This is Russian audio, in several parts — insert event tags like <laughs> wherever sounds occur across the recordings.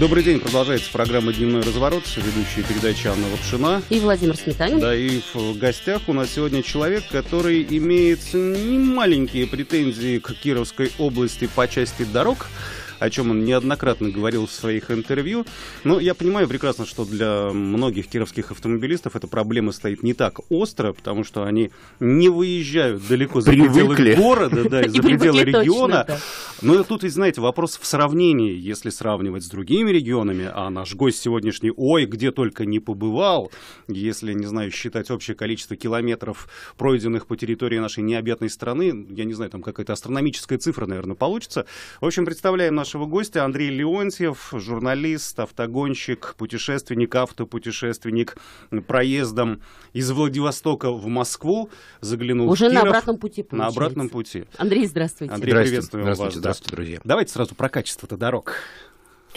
Добрый день. Продолжается программа «Дневной разворот». Ведущие передача Анна Лапшина. И Владимир Сметанин. Да, и в гостях у нас сегодня человек, который имеет немаленькие претензии к Кировской области по части дорог о чем он неоднократно говорил в своих интервью. Но я понимаю прекрасно, что для многих кировских автомобилистов эта проблема стоит не так остро, потому что они не выезжают далеко за пределы города, да, за <laughs> пределы региона. Но тут, знаете, вопрос в сравнении, если сравнивать с другими регионами, а наш гость сегодняшний, ой, где только не побывал, если, не знаю, считать общее количество километров, пройденных по территории нашей необъятной страны, я не знаю, там какая-то астрономическая цифра, наверное, получится. В общем, представляем наш нашего гостя Андрей Леонтьев, журналист, автогонщик, путешественник, автопутешественник проездом из Владивостока в Москву. Заглянул Уже в Киров, на обратном пути, получается. На обратном пути. Андрей, здравствуйте. Андрей, здравствуйте. приветствуем здравствуйте, вас. Здравствуйте, да. друзья. Давайте сразу про качество-то дорог.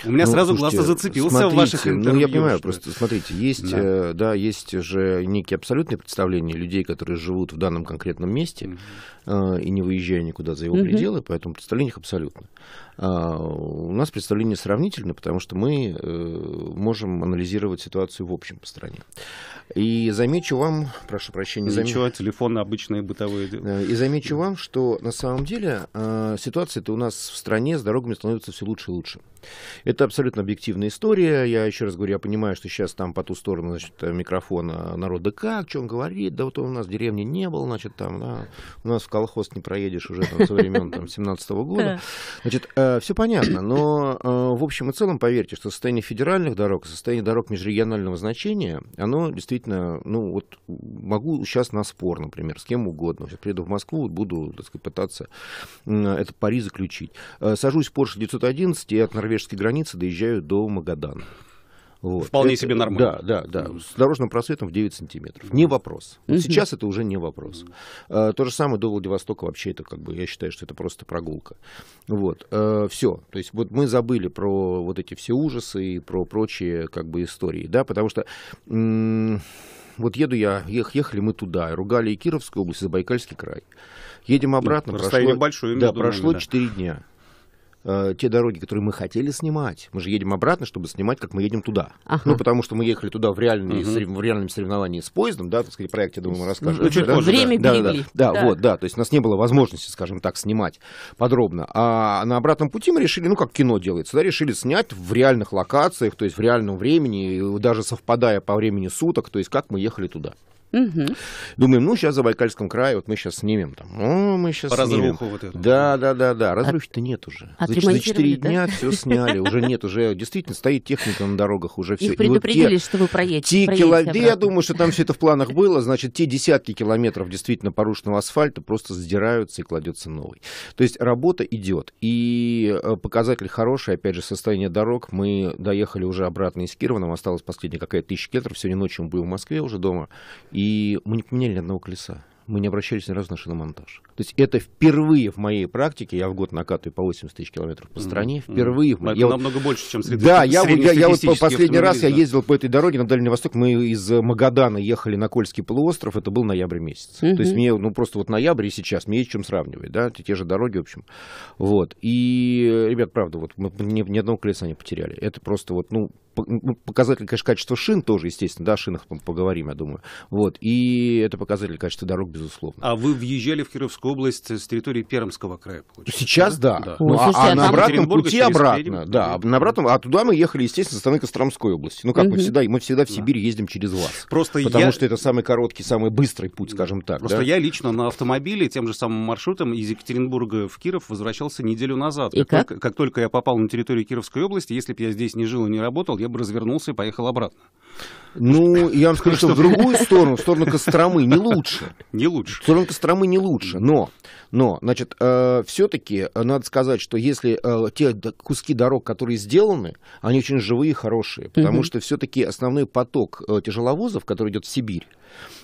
У меня ну, сразу слушайте, глаз зацепился смотрите, в ваших интервью. Ну, я понимаю, что... просто смотрите, есть, да. Э, да, есть же некие абсолютные представления людей, которые живут в данном конкретном месте mm-hmm. э, и не выезжая никуда за его mm-hmm. пределы, поэтому представление их абсолютно. А, у нас представление сравнительно, потому что мы э, можем анализировать ситуацию в общем по стране. И замечу вам, прошу прощения, Ничего, телефоны обычные бытовые. Э, и замечу вам, что на самом деле э, ситуация-то у нас в стране с дорогами становится все лучше и лучше. Это абсолютно объективная история. Я еще раз говорю, я понимаю, что сейчас там по ту сторону значит, микрофона народа как, что он говорит, да вот у нас в деревне не было, значит, там, да, у нас в колхоз не проедешь уже там, со времен там, 17 -го года. Значит, э, все понятно, но э, в общем и целом, поверьте, что состояние федеральных дорог, состояние дорог межрегионального значения, оно действительно, ну вот могу сейчас на спор, например, с кем угодно. Сейчас приеду в Москву, буду, так сказать, пытаться этот пари заключить. Э, сажусь в Porsche 911 и от Норвегии норвежской границы доезжают до Магадана. Вот. Вполне это, себе нормально. Да, да, да. С дорожным просветом в 9 сантиметров. Не вопрос. Угу. Сейчас это уже не вопрос. А, то же самое до Владивостока вообще это как бы, я считаю, что это просто прогулка. Вот. А, все. То есть вот мы забыли про вот эти все ужасы и про прочие как бы истории, да, потому что... вот еду я, ех, ехали мы туда, ругали и Кировскую область, и Забайкальский край. Едем обратно. Ну, прошло, большое. Да, прошло нами, да. дня э, те дороги, которые мы хотели снимать, мы же едем обратно, чтобы снимать, как мы едем туда. Ага. Ну, потому что мы ехали туда в, реальные, угу. сорев, в реальном соревновании с поездом, да, так сказать, проекте, думаю, мы ну, расскажем. Ну, чуть да, время да. Да, да, да, да, вот, да, то есть у нас не было возможности, скажем так, снимать подробно. А на обратном пути мы решили, ну, как кино делается, да, решили снять в реальных локациях, то есть в реальном времени, даже совпадая по времени суток, то есть как мы ехали туда. Угу. Думаем, ну, сейчас за Байкальском крае, вот мы сейчас снимем там. О, мы сейчас По снимем. вот эту. Да, да, да, да. Разрухи-то нет уже. За, за 4 да? дня все сняли. Уже нет, уже действительно стоит техника на дорогах, уже все. Их предупредили, вот те, что вы проедете. Те проедете Я думаю, что там все это в планах было. Значит, те десятки километров действительно порушенного асфальта просто сдираются и кладется новый. То есть работа идет. И э, показатель хороший, опять же, состояние дорог. Мы доехали уже обратно из Кирова, нам осталось последняя какая-то тысяча километров. Сегодня ночью мы были в Москве уже дома. И и мы не поменяли ни одного колеса. Мы не обращались ни разу на шиномонтаж. То есть это впервые в моей практике, я в год накатываю по 80 тысяч километров по стране, впервые. Mm-hmm. В... Поэтому я намного вот... больше, чем среди Да, я, я, я вот последний раз да. я ездил по этой дороге на Дальний Восток, мы из Магадана ехали на Кольский полуостров, это был ноябрь месяц. Mm-hmm. То есть мне, ну просто вот ноябрь и сейчас, мне есть чем сравнивать, да, те же дороги, в общем. Вот, и, ребят, правда, вот мы ни, ни одного колеса не потеряли. Это просто вот, ну, ну, показатель, конечно, качества шин тоже, естественно, да, о шинах поговорим, я думаю. Вот, и это показатель качества дорог, безусловно. А вы въезжали в Кировскую область с территории Пермского края, получается? Сейчас, да. да. Ну, Ой, а, а, а на обратном пути обратно, Пермь? да, на обратном, а туда мы ехали, естественно, со стороны Костромской области. Ну, как угу. мы всегда, мы всегда в Сибирь да. ездим через вас. Просто потому я... что это самый короткий, самый быстрый путь, скажем так. Просто да? я лично на автомобиле тем же самым маршрутом из Екатеринбурга в Киров возвращался неделю назад. И как, как? Только, как только я попал на территорию Кировской области, если бы я здесь не жил и не работал, я бы развернулся и поехал обратно. Ну, я вам скажу, что в другую <laughs> сторону, в сторону Костромы, не лучше. Не лучше. В сторону Костромы не лучше. Но, но значит, э, все-таки э, надо сказать, что если э, те куски дорог, которые сделаны, они очень живые хорошие. Потому угу. что все-таки основной поток э, тяжеловозов, который идет в Сибирь,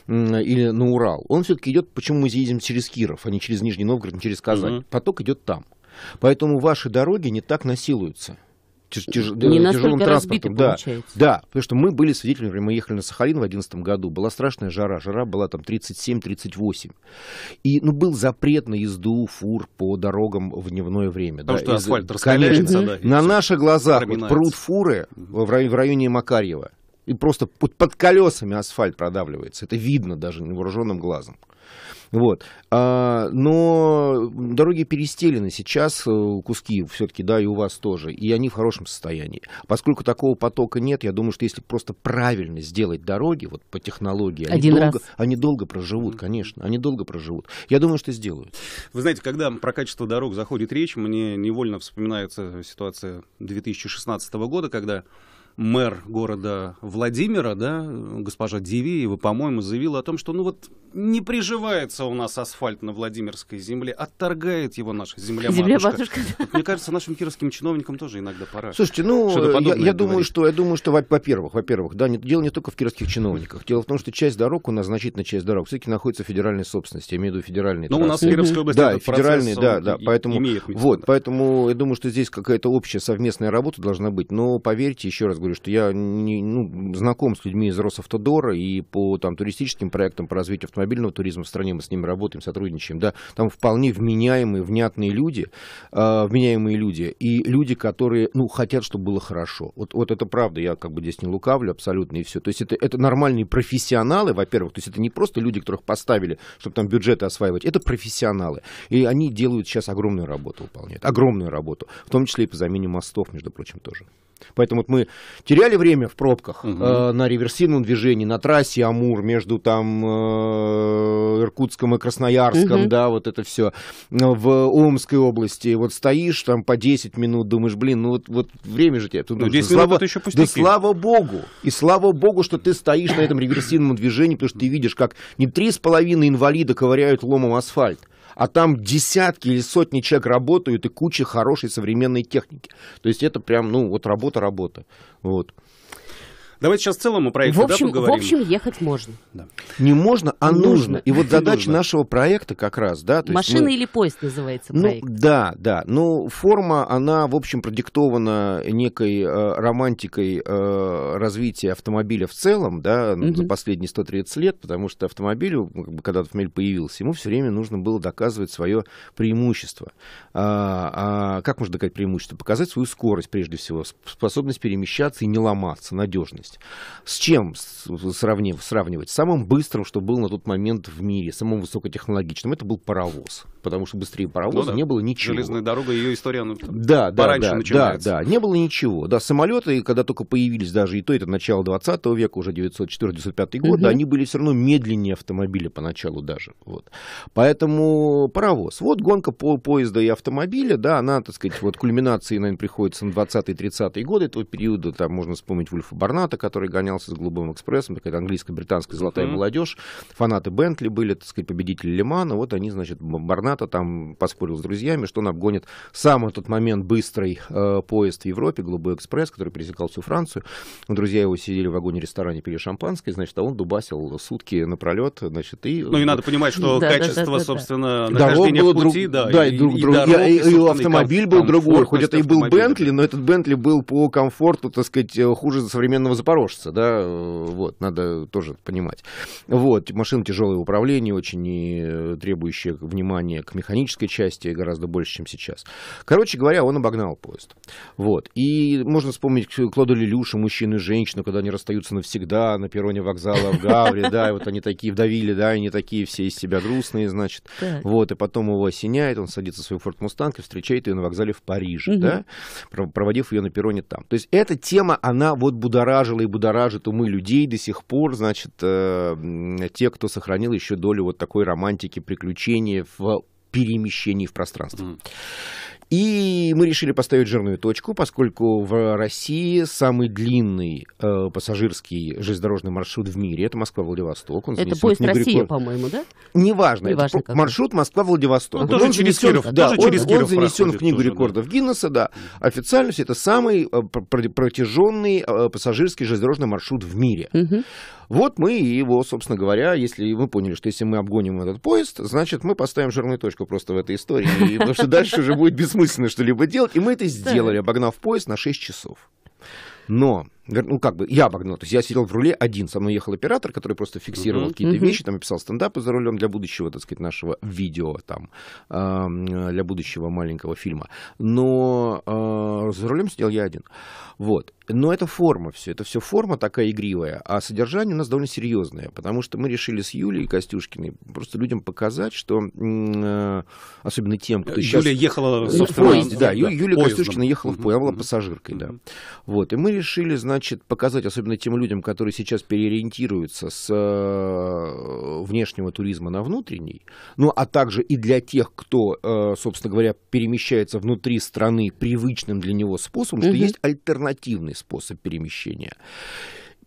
или на Урал, он все-таки идет, почему мы едем через Киров, а не через Нижний Новгород, не через Казань. Угу. Поток идет там. Поэтому ваши дороги не так насилуются тяж, не э, тяжелым транспортом. Да, получается. да, потому что мы были свидетелями, мы ехали на Сахалин в 2011 году, была страшная жара, жара была там 37-38. И ну, был запрет на езду фур по дорогам в дневное время. Потому да, что асфальт раскаляется. Да, на наших глазах вот, пруд фуры в районе, в районе Макарьева и просто под колесами асфальт продавливается. Это видно даже невооруженным глазом. Вот. А, но дороги перестелены сейчас, э, куски все-таки, да, и у вас тоже, и они в хорошем состоянии. Поскольку такого потока нет, я думаю, что если просто правильно сделать дороги, вот по технологии, Один они, раз. долго, они долго проживут, конечно, они долго проживут. Я думаю, что сделают. Вы знаете, когда про качество дорог заходит речь, мне невольно вспоминается ситуация 2016 года, когда мэр города Владимира, да, госпожа Дивеева, по-моему, заявила о том, что, ну вот, не приживается у нас асфальт на Владимирской земле, отторгает его наша земля матушка. Мне кажется, нашим кировским чиновникам тоже иногда пора. Слушайте, ну я, я думаю, что я думаю, что во-первых, во-первых, да, не, дело не только в кировских чиновниках. Дело в том, что часть дорог у нас значительная часть дорог все-таки находится в федеральной собственности, я имею в виду федеральные. Но ну, у нас в Кировской области да, федеральные, да, да, поэтому имеет место, вот, да. поэтому я думаю, что здесь какая-то общая совместная работа должна быть. Но поверьте, еще раз говорю, что я не, ну, знаком с людьми из Росавтодора и по там туристическим проектам по развитию автомобильного туризма в стране, мы с ними работаем, сотрудничаем, да, там вполне вменяемые, внятные люди, э, вменяемые люди, и люди, которые, ну, хотят, чтобы было хорошо. Вот, вот это правда, я как бы здесь не лукавлю абсолютно, и все. То есть это, это нормальные профессионалы, во-первых, то есть это не просто люди, которых поставили, чтобы там бюджеты осваивать, это профессионалы, и они делают сейчас огромную работу, выполняют, огромную работу, в том числе и по замене мостов, между прочим, тоже. Поэтому вот мы теряли время в пробках угу. э, на реверсивном движении, на трассе Амур между там э, Иркутском и Красноярском, угу. да, вот это все. Э, в Омской области вот стоишь там по 10 минут, думаешь, блин, ну вот, вот время же тебе. Тут ну, 10 слава, минут это еще Да слава богу. И слава богу, что ты стоишь на этом реверсивном движении, потому что ты видишь, как не 3,5 инвалида ковыряют ломом асфальт, а там десятки или сотни человек работают и куча хорошей современной техники. То есть это прям, ну, вот работа-работа. Вот. Давайте сейчас в целом о проекте в общем, да, поговорим. В общем, ехать можно. Да. Не можно, а нужно. нужно. И вот задача нужно. нашего проекта как раз, да. То Машина мы... или поезд называется ну, проект. Ну, да, да. Ну форма, она, в общем, продиктована некой э, романтикой э, развития автомобиля в целом, да, угу. за последние 130 лет, потому что автомобилю, ну, когда автомобиль появился, ему все время нужно было доказывать свое преимущество. А, а, как можно доказать преимущество? Показать свою скорость, прежде всего, способность перемещаться и не ломаться, надежность. С чем сравнив, сравнивать? Самым быстрым, что был на тот момент в мире, самым высокотехнологичным, это был паровоз. Потому что быстрее паровоза ну, да. не было ничего. Железная дорога, ее история ну, да, да, да, начинается. Да, да, не было ничего. Да, самолеты, когда только появились даже, и то это начало 20 века, уже 904-905 год, угу. они были все равно медленнее автомобиля поначалу даже. Вот. Поэтому паровоз. Вот гонка по поезда и автомобиля, да, она, так сказать, вот кульминации, наверное, приходится на 20-30-е годы этого периода. Там можно вспомнить Вульфа Барната, который гонялся с голубым экспрессом, такая английско-британская золотая mm-hmm. молодежь. Фанаты Бентли были, так сказать, победители Лимана. Вот они, значит, Барната там поспорил с друзьями, что он обгонит сам этот момент быстрый э, поезд в Европе, голубой экспресс, который пересекал всю Францию. Друзья его сидели в вагоне-ресторане, пили шампанское, значит, а он дубасил сутки напролет, значит, и... Ну и надо понимать, что да, качество, да, да, собственно, да. нахождения пути, друг, да, да, и, и, друг, и, дорог, и, и, и автомобиль был другой, хоть это и был Бентли, но этот Бентли был по комфорту, так сказать, э, хуже современного запорожца, да, э, вот, надо тоже понимать. Вот, машина тяжелое управление, очень э, требующая внимания к механической части гораздо больше, чем сейчас. Короче говоря, он обогнал поезд. Вот, и можно вспомнить э, Клода Лелюша, мужчину и женщину, когда они расстаются навсегда на перроне вокзала в Гавре, да, и вот они такие вдавили, да, они такие все из себя грустные, значит. Вот, и потом его осеняет, он садится в свой Форд Мустанг и встречает ее на вокзале в Париже, да, проводив ее на перроне там. То есть эта тема, она вот будоражила и будоражит умы людей до сих пор, значит, э, те, кто сохранил еще долю вот такой романтики приключений в перемещении в пространстве. Mm. И мы решили поставить жирную точку, поскольку в России самый длинный э, пассажирский железнодорожный маршрут в мире это Москва-Владивосток. Он это поезд недалеко... Россия, по-моему, да? Неважно. Неважно это маршрут Москва-Владивосток. Ну, он, он он через Киров. Да, тоже он, через Киров он занесен в книгу тоже, рекордов да. Гиннесса, да. Официально все это самый э, протяженный э, пассажирский железнодорожный маршрут в мире. Угу. Вот мы его, собственно говоря, если мы поняли, что если мы обгоним этот поезд, значит, мы поставим жирную точку просто в этой истории, потому что дальше уже будет бессмысленно бессмысленно что-либо делать, и мы это сделали, обогнав поезд на 6 часов. Но ну как бы я обогнал, то есть я сидел в руле один, со мной ехал оператор, который просто фиксировал какие-то вещи, там писал стендапы за рулем для будущего, так сказать, нашего видео, там, для будущего маленького фильма. Но а, за рулем сидел я один. Вот. Но это форма все, это все форма такая игривая, а содержание у нас довольно серьезное, потому что мы решили с Юлей Костюшкиной просто людям показать, что, а, особенно тем, кто сейчас... Юлия ехала, собственно... В поезде, да, Юля Костюшкина ехала в поезд. она была пассажиркой, да. Вот, и мы решили, значит, значит показать, особенно тем людям, которые сейчас переориентируются с э, внешнего туризма на внутренний, ну а также и для тех, кто, э, собственно говоря, перемещается внутри страны привычным для него способом, угу. что есть альтернативный способ перемещения.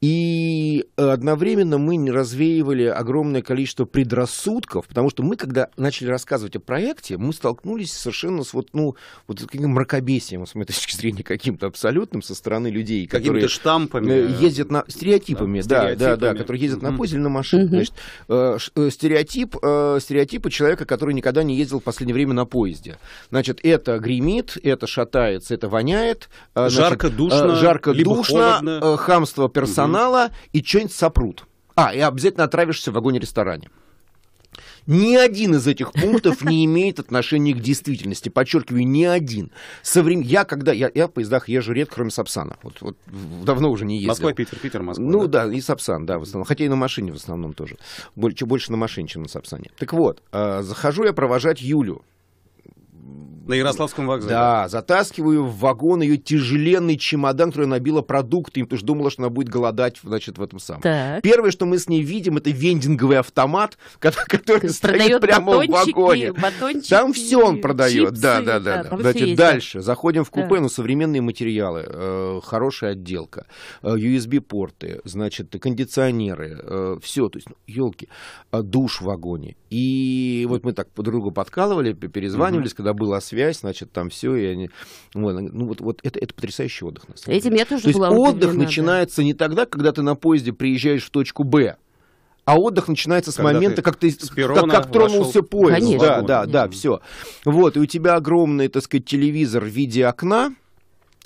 И э, одновременно мы не развеивали огромное количество предрассудков, потому что мы, когда начали рассказывать о проекте, мы столкнулись совершенно с вот, ну, вот с каким мракобесием, с моей точки зрения, каким-то абсолютным со стороны людей, которые... Э, штампами. Ездят на... Стереотипами, да, стереотипами. да, да, да которые ездят mm-hmm. на поезде на машине. Mm-hmm. Значит, э, э, стереотип, э, стереотипы человека, который никогда не ездил в последнее время на поезде. Значит, это гремит, это шатается, это воняет. значит, жарко, душно. Жарко, душно. Холодно. Хамство персонала канала и что-нибудь сопрут. А, и обязательно отравишься в вагоне-ресторане. Ни один из этих пунктов не имеет отношения к действительности. Подчеркиваю, ни один. Соврем... Я когда я, я в поездах езжу редко, кроме Сапсана. Вот, вот давно уже не ездил. Москва, Питер, Питер, Москва. Ну да, да и Сапсан, да, в основном. Хотя и на машине в основном тоже. Больше, больше на машине, чем на Сапсане. Так вот, э, захожу я провожать Юлю на Ярославском вокзале. Да, затаскиваю в вагон ее тяжеленный чемодан, который набила продуктами, потому что думала, что она будет голодать, значит, в этом самом. Так. Первое, что мы с ней видим, это вендинговый автомат, который Ты стоит прямо в вагоне. Батончики, там все он продает. Чипсы, да, да, да. да. Значит, есть. дальше. Заходим в купе, да. но ну, современные материалы, э, хорошая отделка, э, USB-порты, значит, кондиционеры, э, все, то есть, ну, елки, э, душ в вагоне. И вот мы так друг друга подкалывали, перезванивались, угу. когда было освещение связь, значит, там все, и они... Вот, ну, вот, вот это, это потрясающий отдых, на самом деле. Этим я тоже То была есть удивлена, отдых начинается не тогда, когда ты на поезде приезжаешь в точку «Б», а отдых начинается с Когда момента, ты как ты как, как тронулся вошел... поезд. Конечно. Да, да, да, все. Вот, и у тебя огромный, так сказать, телевизор в виде окна,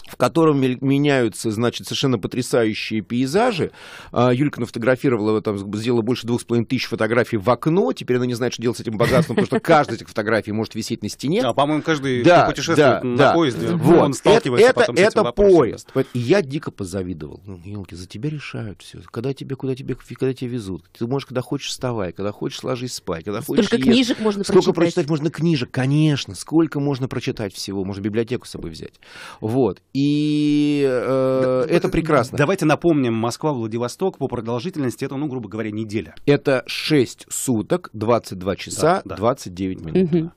в котором меняются, значит, совершенно потрясающие пейзажи. А, Юлька нафотографировала, там, сделала больше двух с половиной тысяч фотографий в окно. Теперь она не знает, что делать с этим богатством, потому что каждая из этих фотографий может висеть на стене. А, по-моему, каждый, да, путешествует да, на да. поезде, вот. он сталкивается это, потом это, с этим Это поезд. И я дико позавидовал. Ну, елки, за тебя решают все. Когда тебе, куда тебе, когда тебя везут. Ты можешь, когда хочешь, вставай, когда хочешь, ложись спать, когда Столько хочешь, Сколько книжек можно прочитать. Сколько прочитать можно книжек, конечно. Сколько можно прочитать всего. Можно библиотеку с собой взять. Вот. И э, да, это прекрасно. Давайте напомним, Москва-Владивосток по продолжительности это, ну, грубо говоря, неделя. Это 6 суток, 22 часа, да, да. 29 минут. Угу.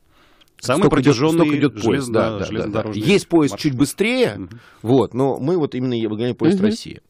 Самый столько протяженный идет, идет поезд, железно, да, да, Да, да. Есть поезд маршрут. чуть быстрее, mm-hmm. вот, но мы вот именно выгоняем поезд mm-hmm. России.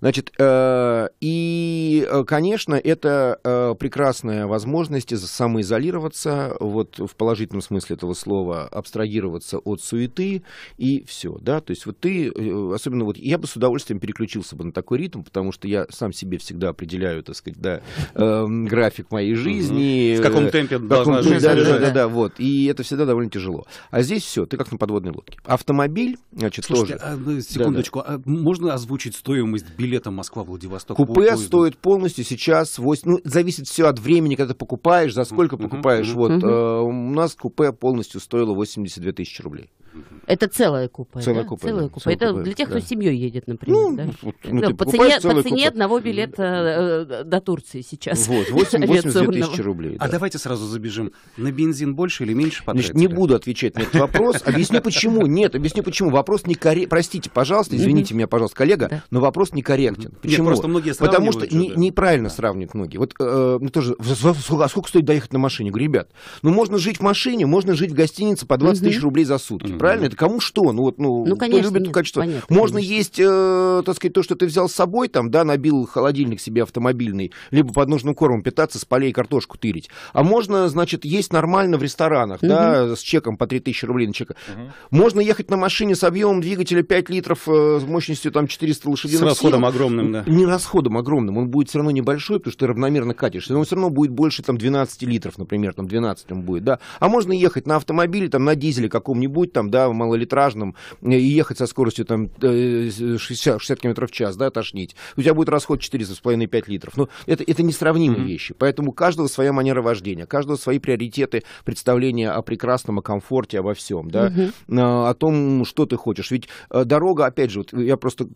Значит, э, и, э, конечно, это э, прекрасная возможность самоизолироваться, вот в положительном смысле этого слова, абстрагироваться от суеты и все, да, то есть вот ты, э, особенно вот, я бы с удовольствием переключился бы на такой ритм, потому что я сам себе всегда определяю, так сказать, да, э, график моей жизни. Mm-hmm. В каком э, темпе должна жизнь. Да, да, да, да, вот, и это всегда довольно тяжело. А здесь все, ты как на подводной лодке. Автомобиль, значит, Слушайте, тоже. А, ну, секундочку, да, да. А можно озвучить стоимость билета Москва-Владивосток? Купе по стоит полностью сейчас 8, ну, зависит все от времени, когда ты покупаешь, за сколько покупаешь. Mm-hmm. Вот mm-hmm. Э, у нас купе полностью стоило 82 тысячи рублей. Это целая купе. Целая да? купе. Целая да. купе. Целая это купе, для тех, да. кто с семьей едет, например. Ну, да? ну, ты типа, по цене, по цене купе. одного билета э, до Турции сейчас. Вот, 8, 82 тысячи рублей. А да. А давайте сразу забежим. На бензин больше или меньше потратили? Значит, не буду отвечать на этот вопрос. Объясню почему. Нет, объясню почему. Вопрос некорректен. Простите, пожалуйста, извините меня, пожалуйста, коллега, но вопрос некорректен. Почему? просто многие сравнивают. Потому что не неправильно сравнивают многие. Вот э, ну, тоже, а сколько стоит доехать на машине? Говорю, ребят, ну можно жить в машине, можно жить в гостинице по 20 тысяч рублей за сутки правильно? Это кому что? Ну, вот, ну, ну конечно, кто любит нет, качество. Понятно, Можно конечно. есть, э, так сказать, то, что ты взял с собой, там, да, набил холодильник себе автомобильный, либо под нужным кормом питаться, с полей картошку тырить. А можно, значит, есть нормально в ресторанах, угу. да, с чеком по 3000 рублей на чека. Угу. Можно ехать на машине с объемом двигателя 5 литров, э, мощностью там 400 лошадиных С расходом сил. огромным, да. Не расходом огромным, он будет все равно небольшой, потому что ты равномерно катишься, но он все равно будет больше там 12 литров, например, там 12 он будет, да. А можно ехать на автомобиле, там, на дизеле каком-нибудь, там, да, да, малолитражном, э, и ехать со скоростью там 60, э, 60 э, км в час, да, тошнить, у тебя будет расход 4,5-5 литров. Ну, это, это несравнимые mm-hmm. вещи. Поэтому у каждого своя манера вождения, каждого свои приоритеты, представления о прекрасном, о комфорте, обо всем, да, mm-hmm. о том, что ты хочешь. Ведь дорога, опять же, вот я просто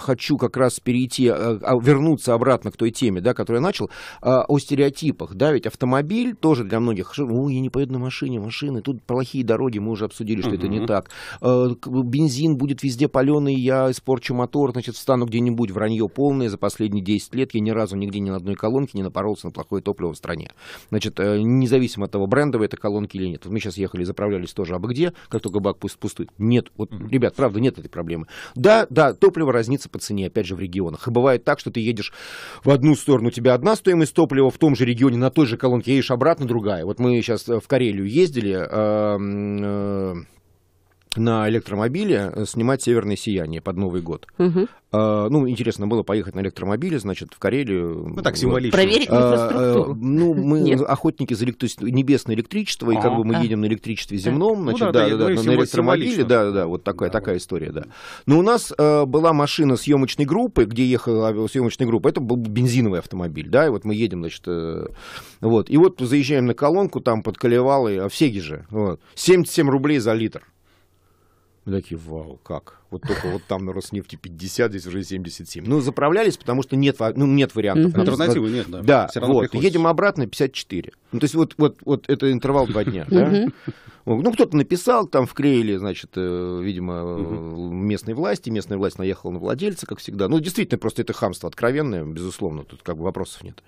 хочу как раз перейти, а, вернуться обратно к той теме, да, которую я начал, о стереотипах, да, ведь автомобиль тоже для многих, ну, я не поеду на машине, машины, тут плохие дороги, мы уже обсудили, что угу. это не так. Э, бензин будет везде паленый, я испорчу мотор, значит, встану где-нибудь, вранье полное. За последние 10 лет я ни разу нигде ни на одной колонке не напоролся на плохое топливо в стране. Значит, э, независимо от того, брендовая это колонки или нет. мы сейчас ехали, заправлялись тоже абы где, как только бак пусть пустый. Нет, вот, угу. ребят, правда, нет этой проблемы. Да, да, топливо разнится по цене, опять же, в регионах. И бывает так, что ты едешь в одну сторону, у тебя одна стоимость топлива, в том же регионе, на той же колонке едешь обратно, другая. Вот мы сейчас э, в Карелию ездили, на электромобиле э, снимать северное сияние под Новый год. Угу. А, ну, интересно было поехать на электромобиле, значит, в Карелию. Ну, так символично. Проверить а, инфраструктуру. А, а, ну, мы Нет. охотники за электри... небесное электричество, а и как бы мы а. едем на электричестве земном, ну значит, ну, да, да, да, да, ну, на электромобиле, да, да, вот такая, да, такая вот. история, да. Но ну, у нас э, была машина съемочной группы, где ехала съемочная группа, это был бензиновый автомобиль, да, и вот мы едем, значит, э, вот, и вот заезжаем на колонку, там под Колевалой, а в Сегиже, вот, 77 рублей за литр. Мы такие, вау, как? Вот только вот там на Роснефти 50, здесь уже 77. Ну, заправлялись, потому что нет, ну, нет вариантов. Альтернативы нет, да. Да, Все равно вот. Приходится. Едем обратно, 54. Ну, то есть вот, вот, вот это интервал два дня, да? Ну, кто-то написал, там вклеили, значит, э, видимо, местные власти. Местная власть наехала на владельца, как всегда. Ну, действительно, просто это хамство откровенное, безусловно, тут как бы вопросов нет.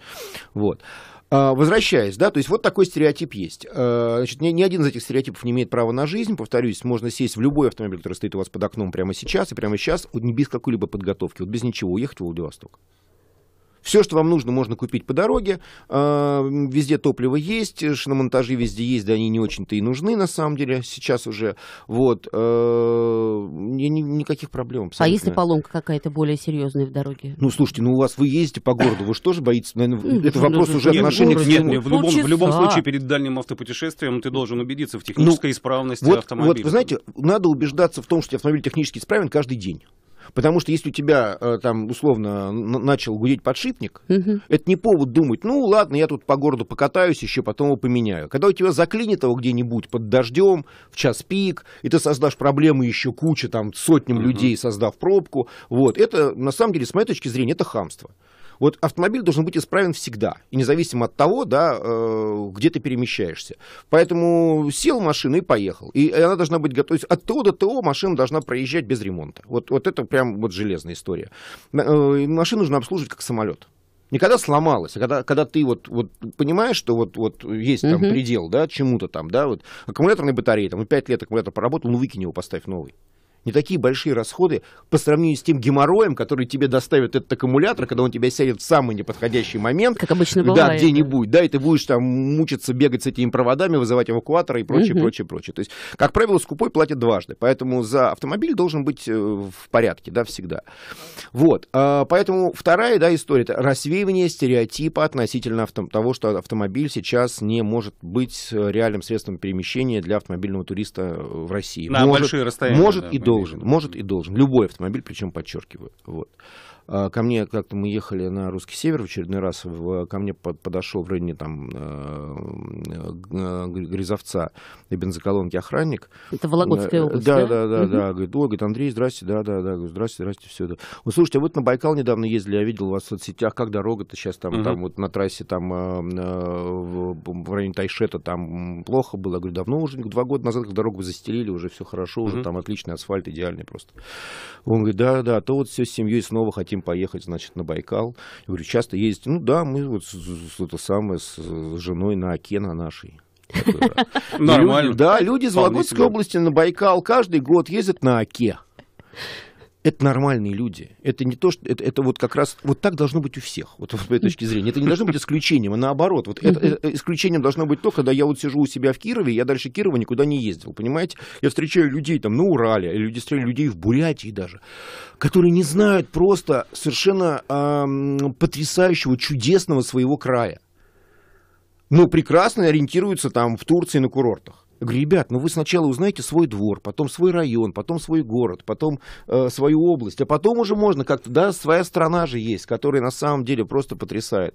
Вот. А, возвращаясь, да, то есть вот такой стереотип есть. А, значит, ни, ни один из этих стереотипов не имеет права на жизнь. Повторюсь, можно сесть в любой автомобиль, который стоит у вас под окном прямо сейчас, и прямо сейчас, вот не без какой-либо подготовки, вот без ничего, уехать в Владивосток. Все, что вам нужно, можно купить по дороге. А, везде топливо есть, шиномонтажи везде есть, да они не очень-то и нужны, на самом деле, сейчас уже. Вот. Э, никаких проблем а абсолютно. А если поломка какая-то более серьезная в дороге? Ну, слушайте, ну у вас вы ездите по городу, вы же тоже боитесь? Наверное, ну, это вопрос уже отношения к Нет, нет в, любом, в любом случае перед дальним автопутешествием ты должен убедиться в технической ну, исправности вот, автомобиля. Вот, вы знаете, надо убеждаться в том, что автомобиль технически исправен каждый день. Потому что если у тебя э, там условно начал гудеть подшипник, угу. это не повод думать, ну ладно, я тут по городу покатаюсь еще, потом его поменяю. Когда у тебя заклинит его где-нибудь под дождем, в час пик, и ты создашь проблемы еще куча, там сотням угу. людей, создав пробку, вот, это на самом деле, с моей точки зрения, это хамство. Вот автомобиль должен быть исправен всегда, и независимо от того, да, э, где ты перемещаешься. Поэтому сел в и поехал. И она должна быть готова. От ТО до ТО машина должна проезжать без ремонта. Вот, вот это прям вот железная история. Э, машину нужно обслуживать как самолет. Не когда сломалась, а когда, когда ты вот, вот понимаешь, что вот, вот есть там угу. предел, да, чему-то там, да, вот аккумуляторной батареи, там, 5 лет аккумулятор поработал, ну выкинь его, поставь новый не такие большие расходы по сравнению с тем геморроем, который тебе доставит этот аккумулятор, когда он тебя сядет в самый неподходящий момент. Как обычно бывает. Да, где-нибудь, да, и ты будешь там мучиться, бегать с этими проводами, вызывать эвакуаторы и прочее, угу. прочее, прочее. То есть, как правило, скупой платят дважды, поэтому за автомобиль должен быть э, в порядке, да, всегда. Вот, а, поэтому вторая, да, история, это рассеивание стереотипа относительно того, что автомобиль сейчас не может быть э, реальным средством перемещения для автомобильного туриста э, в России. На может, большие расстояния. Может да, и до должен, может и должен. Любой автомобиль, причем подчеркиваю. Вот. А, ко мне как-то мы ехали на русский север в очередной раз, в, ко мне подошел в районе там э, Грязовца и бензоколонки охранник. Это Вологодская э, область, да? Да, да, угу. да. Говорит, о, говорит, Андрей, здрасте, да, да, да. Говорю, здрасте, здрасте, все это. Вы слушайте, а вот на Байкал недавно ездили, я видел вас в соцсетях, как дорога-то сейчас там, там вот на трассе там э, в районе Тайшета там плохо было. Я говорю, давно уже, два года назад, как дорогу застелили, уже все хорошо, уже там отличный асфальт вариант идеальный просто. Он говорит, да, да, то вот все с семьей снова хотим поехать, значит, на Байкал. Я говорю, часто ездите? Ну да, мы вот это самое с женой на оке на нашей. Нормально. Да, люди из Вологодской области на Байкал каждый год ездят на Оке это нормальные люди. Это не то, что это, это вот как раз вот так должно быть у всех. Вот с моей точки зрения, это не должно быть исключением, а наоборот. Вот это, это исключением должно быть то, когда я вот сижу у себя в Кирове, я дальше Кирова никуда не ездил, понимаете? Я встречаю людей там на Урале, или встречаю людей в Бурятии даже, которые не знают просто совершенно эм, потрясающего, чудесного своего края. Но прекрасно ориентируются там в Турции на курортах говорю, ребят, ну вы сначала узнаете свой двор, потом свой район, потом свой город, потом э, свою область, а потом уже можно как-то, да, своя страна же есть, которая на самом деле просто потрясает.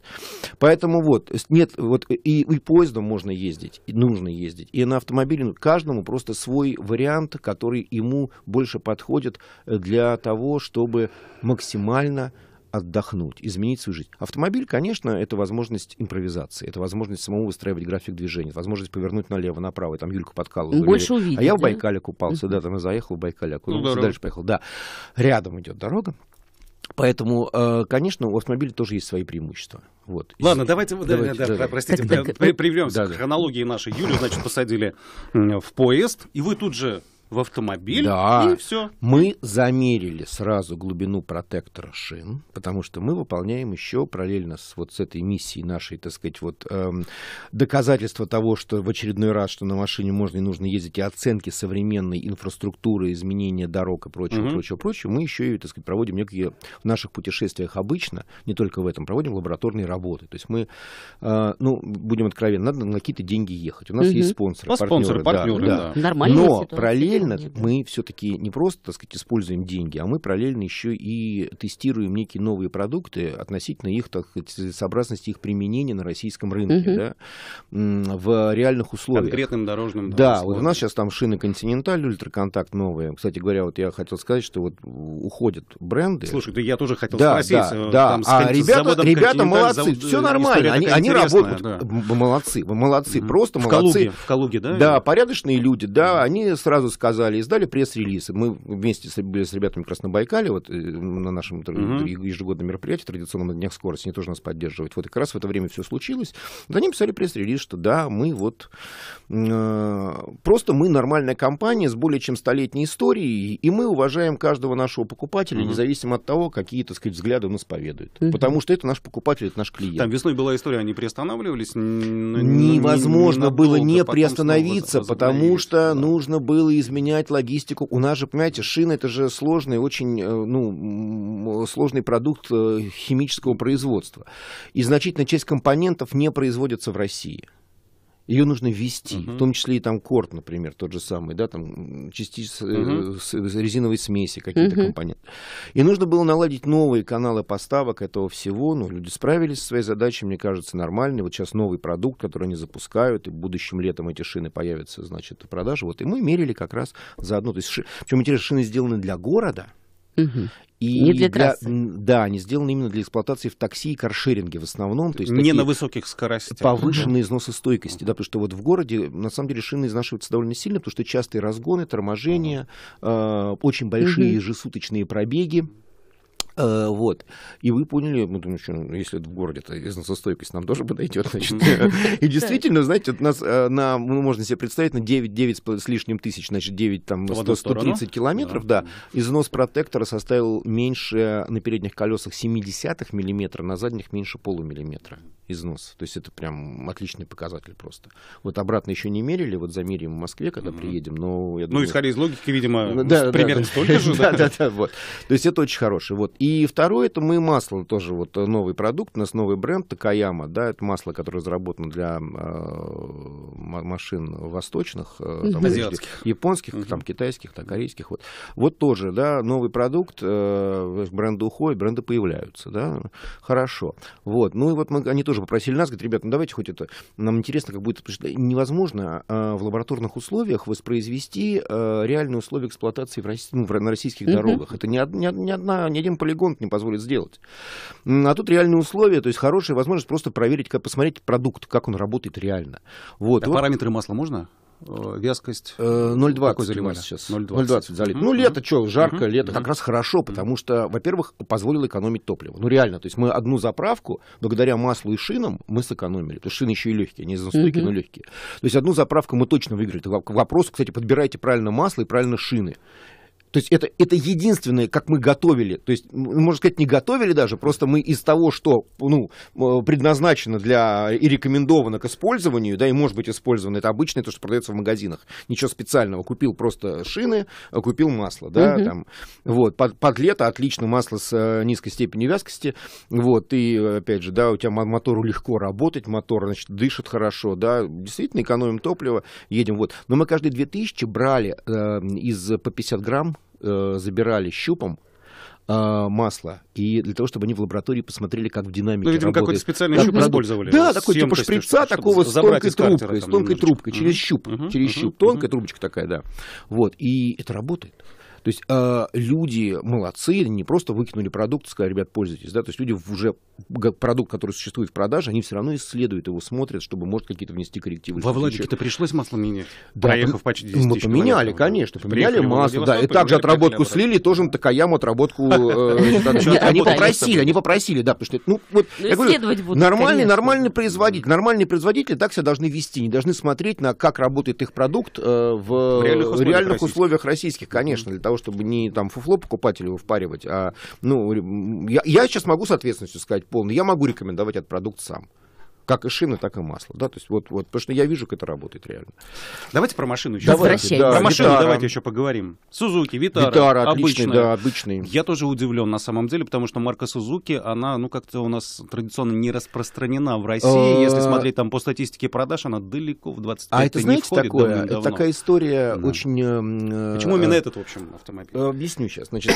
Поэтому вот, нет, вот э, и, и поездом можно ездить, и нужно ездить, и на автомобиле ну, каждому просто свой вариант, который ему больше подходит э, для того, чтобы максимально отдохнуть, изменить свою жизнь. Автомобиль, конечно, это возможность импровизации, это возможность самому выстраивать график движения, возможность повернуть налево, направо, там Юлька подкалывала. Больше увидеть, А я да? в Байкале купался, да, там я заехал в Байкале, окунулся, ну, дальше поехал. Да, рядом идет дорога. Поэтому, э, конечно, у автомобиля тоже есть свои преимущества. Вот. Ладно, давайте, давайте да, да, да, простите, так, так, при, приведемся да, к хронологии нашей. Юлю, значит, посадили в поезд, и вы тут же в автомобиль, да. и все. Мы замерили сразу глубину протектора шин, потому что мы выполняем еще параллельно с вот с этой миссией нашей, так сказать, вот эм, доказательства того, что в очередной раз, что на машине можно и нужно ездить, и оценки современной инфраструктуры, изменения дорог и прочего, угу. прочего, прочего, мы еще и, так сказать, проводим некие в наших путешествиях обычно, не только в этом, проводим лабораторные работы. То есть мы, э, ну, будем откровенны, надо на какие-то деньги ехать. У нас угу. есть спонсоры, партнеры. Спонсоры, партнеры, да. да. да. Нормально. Но параллельно параллельно помню, да. мы все-таки не просто, так сказать, используем деньги, а мы параллельно еще и тестируем некие новые продукты относительно их, так сказать, целесообразности их применения на российском рынке, угу. да, в реальных условиях. Конкретным дорожным. Да, вот у нас сейчас там шины Континенталь, ультраконтакт новые. Кстати говоря, вот я хотел сказать, что вот уходят бренды. Слушай, да я тоже хотел да, спросить. Да, э, да. Там, а с, ребята, ребята молодцы, завод, э, все нормально, они, они работают, да. молодцы, молодцы, угу. просто в молодцы. Калуге, в Калуге, да? Да, порядочные люди, да, они сразу сказали показали, издали пресс-релизы. Мы вместе с, были с ребятами в Краснобайкале, вот э, на нашем угу. ежегодном мероприятии, традиционном на Днях скорости, они тоже нас поддерживают. Вот как раз в это время все случилось. Вот они писали пресс-релиз, что да, мы вот... Э, просто мы нормальная компания с более чем столетней историей, и мы уважаем каждого нашего покупателя, угу. независимо от того, какие, так сказать, взгляды он исповедует. Угу. Потому что это наш покупатель, это наш клиент. Там весной была история, они приостанавливались? Невозможно было не приостановиться, потому что нужно было изменить менять логистику. У нас же, понимаете, шины это же сложный, очень э, ну, сложный продукт э, химического производства. И значительная часть компонентов не производится в России ее нужно вести, uh-huh. в том числе и там корт, например, тот же самый, да, там частицы uh-huh. резиновой смеси, какие-то uh-huh. компоненты. И нужно было наладить новые каналы поставок этого всего, Ну, люди справились со своей задачей, мне кажется, нормально. Вот сейчас новый продукт, который они запускают, и будущим летом эти шины появятся, значит, в продаже. Вот, и мы мерили как раз заодно. То есть, ши... причем, интересно, шины сделаны для города, Угу. И не для, для Да, они сделаны именно для эксплуатации в такси и каршеринге в основном. То есть не на высоких скоростях. Повышенные износы стойкости, да, потому что вот в городе на самом деле шины изнашиваются довольно сильно, потому что частые разгоны, торможения, э, очень большие ежесуточные пробеги. Э, вот. И вы поняли, мы думаем, что ну, если в городе, то износостойкость нам тоже подойдет. Значит. <laughs> И действительно, знаете, у нас э, на, ну, можно себе представить, на 9, 9 с лишним тысяч, значит, 9, там, 100, 130 километров, да. износ протектора составил меньше э, на передних колесах 70 миллиметра, на задних меньше полумиллиметра износ. То есть это прям отличный показатель просто. Вот обратно еще не мерили, вот замерим в Москве, когда приедем, но я ну, думаю... Ну, исходя из логики, видимо, да, ну, примерно да, столько же. Да, <laughs> да, да, вот. То есть это очень хороший. Вот. И второе, это мы масло, тоже вот новый продукт, у нас новый бренд Такаяма, да, это масло, которое разработано для а, машин восточных, а, там, Азиатских. японских, mm-hmm. там, китайских, там, корейских. Вот. вот тоже, да, новый продукт, э, бренды уходят, бренды появляются, да, хорошо. Вот. Ну и вот мы, они тоже тоже попросили нас, говорят, ребята ну давайте хоть это, нам интересно, как будет, потому что невозможно э, в лабораторных условиях воспроизвести э, реальные условия эксплуатации в России, ну, в, на российских mm-hmm. дорогах. Это ни, ни, ни, одна, ни один полигон не позволит сделать. А тут реальные условия, то есть хорошая возможность просто проверить, как, посмотреть продукт, как он работает реально. Вот. А вот. параметры масла можно? Э, вязкость? 0,20 э, какой заливали? сейчас. 0,20, 0,20 залит. Ну, лето, что, жарко, лето как раз хорошо, потому что, во-первых, позволило экономить топливо. Ну, реально, то есть мы одну заправку, благодаря маслу и шинам, мы сэкономили. то есть шины еще и легкие, не изнастойкие, но легкие. То есть одну заправку мы точно выиграли. Вопрос, кстати, подбирайте правильно масло и правильно шины. То есть это, это единственное, как мы готовили. То есть, можно сказать, не готовили даже, просто мы из того, что ну, э, предназначено для и рекомендовано к использованию, да, и может быть использовано, это обычное, то, что продается в магазинах. Ничего специального. Купил просто шины, э, купил масло, да, угу. там. Вот, под, под лето отлично масло с э, низкой степенью вязкости. Вот, и, опять же, да, у тебя мотору легко работать, мотор, значит, дышит хорошо, да, действительно экономим топливо, едем, вот. Но мы каждые 2000 брали э, из по 50 грамм Э, забирали щупом э, масло, и для того, чтобы они в лаборатории посмотрели, как в динамике Ну, видимо, какой-то специальный да, щуп использовали. Да, такой типа шприца, такого с тонкой трубкой, с тонкой трубкой, через щуп, через щуп, тонкая трубочка такая, да. Вот, и это работает. То есть э, люди молодцы, не просто выкинули продукт, сказали, ребят, пользуйтесь. Да? То есть люди уже продукт, который существует в продаже, они все равно исследуют его, смотрят, чтобы, может, какие-то внести коррективы. Во владике это пришлось масло менять? Да, Проехав почти 10 Мы поменяли, конечно, поменяли масло. Да, и также отработку слили, тоже Такаяму отработку... Э, <laughs> они попросили, они попросили, да, потому что... Ну, вот, ну, я говорю, нормальный, нормальный производитель, нормальные производители так себя должны вести, не должны смотреть на как работает их продукт э, в реальных условиях российских, конечно, для того, того, чтобы не там фуфло покупать или его впаривать, а, ну, я, я сейчас могу с ответственностью сказать полный, я могу рекомендовать этот продукт сам. Как и шины, так и масло. Да, то есть вот, вот, потому что я вижу, как это работает реально. Давайте про машину еще. Давайте, да, про машину Витара. давайте еще поговорим. Сузуки, Витара. Витара, отличный, да, обычный. Я тоже удивлен на самом деле, потому что марка Сузуки, она, ну, как-то у нас традиционно не распространена в России. А. Если смотреть там по статистике продаж, она далеко в 25 А это, знаете, такое, это такая история очень... Э, Почему именно э, этот, в общем, автомобиль? Э, объясню сейчас. Значит,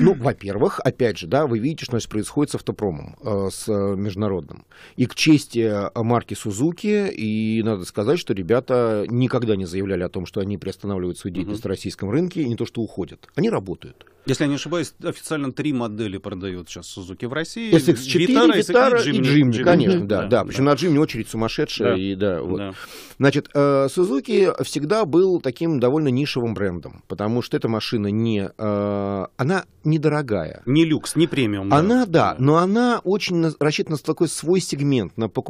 ну, во-первых, опять же, да, вы видите, что происходит с автопромом, с международным. И к чести марки, марки Suzuki, и надо сказать, что ребята никогда не заявляли о том, что они приостанавливают свою деятельность uh на российском рынке, и не то, что уходят. Они работают. Если я не ошибаюсь, официально три модели продают сейчас Suzuki в России. SX4, Витара Vitara и Джимни, И Jimny, конечно, да, да, да. Причем да. на Джимни очередь сумасшедшая. Да. И, да, вот. да. Значит, э, Suzuki всегда был таким довольно нишевым брендом, потому что эта машина не... Э, она недорогая. Не люкс, не премиум. Она, да, да но она очень рассчитана на такой свой сегмент, на покупателя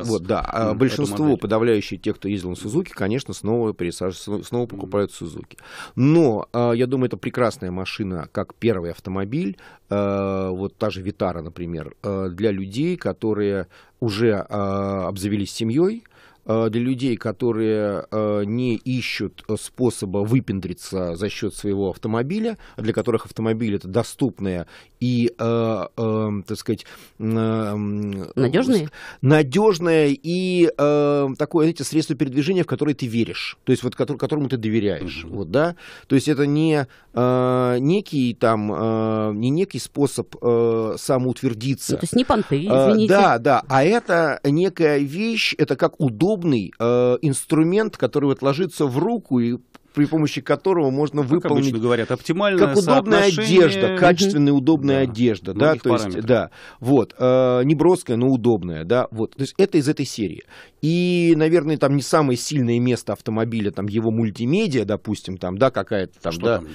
вот, раз. Вот, да. А большинство, модель. подавляющее тех, кто ездил на Сузуки, конечно, снова, пересаж... снова покупают Сузуки. Но а, я думаю, это прекрасная машина, как первый автомобиль, а, вот та же Витара, например, а, для людей, которые уже обзавелись семьей, Э, для людей, которые э, не ищут э, способа выпендриться за счет своего автомобиля, для которых автомобиль это доступное и, эм, так сказать, надежное, надежное и такое, знаете, средство передвижения, в которое ты веришь, то есть вот которому ты доверяешь, вот, да, то есть это не некий там не некий способ самоутвердиться, ну, то есть не понты, извините, да, да, а это некая вещь, это как удобно удобный э, инструмент, который вот ложится в руку и при помощи которого можно как выполнить... Как говорят, оптимальное Как удобная одежда, качественная удобная да, одежда. Да, то есть, да, вот, э, не броская, но удобная, да, вот. То есть это из этой серии. И, наверное, там не самое сильное место автомобиля, там его мультимедиа, допустим, там, да, какая-то там, что да. Там,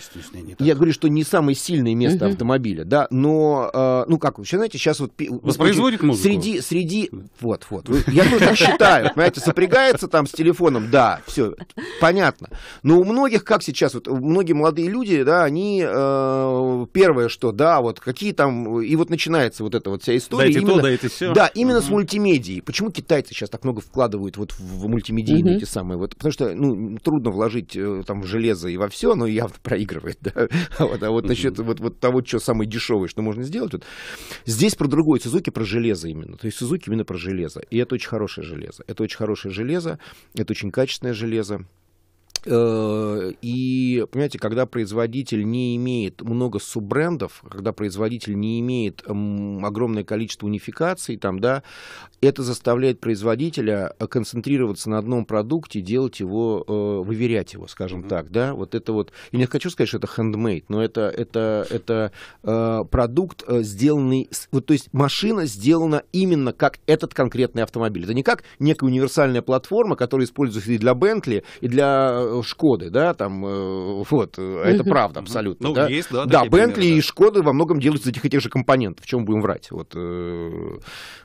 не Я говорю, что не самое сильное место автомобиля, да, но, э, ну как, вы знаете, сейчас вот... Воспроизводит музыку? Среди, среди, вот, вот, я тоже считаю, понимаете, сопрягается там с телефоном, да, все, понятно. Но у многих, как сейчас, вот многие молодые люди, да, они э, первое, что, да, вот какие там, и вот начинается вот эта вот вся история. Дайте именно, то, дайте все. Да, именно uh-huh. с мультимедией. Почему китайцы сейчас так много вкладывают вот в, в мультимедийные uh-huh. те самые, вот, потому что, ну, трудно вложить э, там в железо и во все, но явно <laughs> проигрывает, да, а вот, а вот uh-huh. насчет вот, вот того, что самое дешевое, что можно сделать, вот, здесь про другое. Сузуки про железо именно, то есть Сузуки именно про железо, и это очень хорошее железо, это очень хорошее железо, это очень качественное железо, Э, и, понимаете, когда производитель не имеет много суббрендов, когда производитель не имеет огромное количество унификаций, там, да, это заставляет производителя э, концентрироваться на одном продукте, делать его, э, выверять его, скажем mm-hmm. так, да, вот это вот, И не хочу сказать, что это handmade, но это, это, это продукт, сделанный, вот, то есть машина сделана именно как этот конкретный автомобиль, это не как некая универсальная платформа, которая используется и для Бентли, и для Э, Шкоды, да, там, э, вот, э, это правда абсолютно. Ну, да? есть, да. Да, Бентли и Шкоды во многом делаются из этих и тех же компонентов, в чем будем врать. Вот,